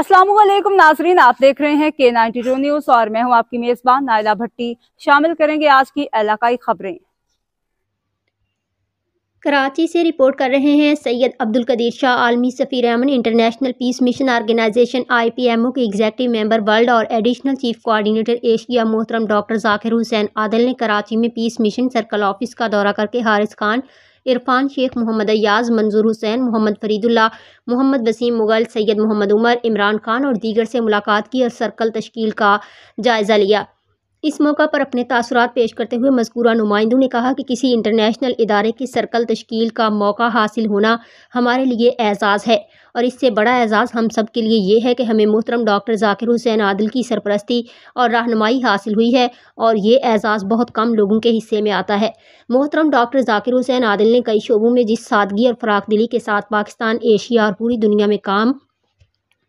اسلام علیکم ناظرین آپ دیکھ رہے ہیں کے نائنٹی ٹو نیوز اور میں ہوں آپ کی میزبان نائلہ بھٹی شامل کریں گے آج کی علاقائی خبریں کراچی سے رپورٹ کر رہے ہیں سید عبدالقدیر شاہ عالمی سفیر امن international peace mission organization I P M O کے ایگزیکٹو ممبر ورلڈ اور ایڈیشنل چیف کوارڈینیٹر ایشیا محترم ڈاکٹر ذاکر حسین عادل نے کراچی میں پیس مشن سرکل آفس کا دورہ کر کے حارث خان عرفان شیخ محمد ایاز منظور حسین محمد فرید اللہ محمد وسیم مغل سید محمد عمر عمران خان اور دیگر سے ملاقات کی اور سرکل تشکیل کا جائزہ لیا اس موقع پر اپنے تاثرات پیش کرتے ہوئے مذکورہ نمائندوں نے کہا کہ کسی انٹرنیشنل ادارے کی سرکل تشکیل کا موقع حاصل ہونا ہمارے لیے اعزاز ہے اور اس سے بڑا اعزاز ہم سب کے لیے یہ ہے کہ ہمیں محترم ڈاکٹر ذاکر حسین عادل کی سرپرستی اور رہنمائی حاصل ہوئی ہے اور یہ اعزاز بہت کم لوگوں کے حصے میں آتا ہے محترم ڈاکٹر ذاکر حسین عادل نے کئی شعبوں میں جس سادگی اور فراخ دلی کے ساتھ پاکستان ایشیا اور پوری دنیا میں کام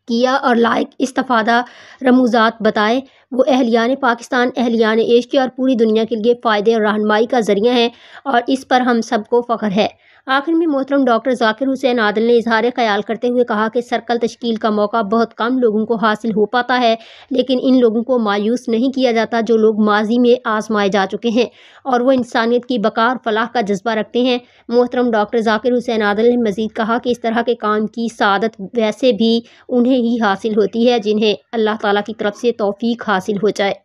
کیا اور لائق استفادہ رموزات بتائے وہ اہلیان پاکستان اہلیان ایشیا اور پوری دنیا کے لیے فائدے اور رہنمائی کا ذریعہ ہیں اور اس پر ہم سب کو فخر ہے آخر میں محترم ڈاکٹر ذاکر حسین عادل نے اظہار خیال کرتے ہوئے کہا کہ سرکل تشکیل کا موقع بہت کم لوگوں کو حاصل ہو پاتا ہے لیکن ان لوگوں کو مایوس نہیں کیا جاتا جو لوگ ماضی میں آزمائے جا چکے ہیں اور وہ انسانیت کی بقا اور فلاح کا جذبہ رکھتے ہیں محترم ڈاکٹر ذاکر حسین عادل نے مزید کہا کہ اس طرح کے کام کی سعادت ویسے بھی انہیں ہی حاصل ہوتی ہے جنہیں اللہ تعالیٰ کی طرف سے توفیق حاصل हासिल हो जाए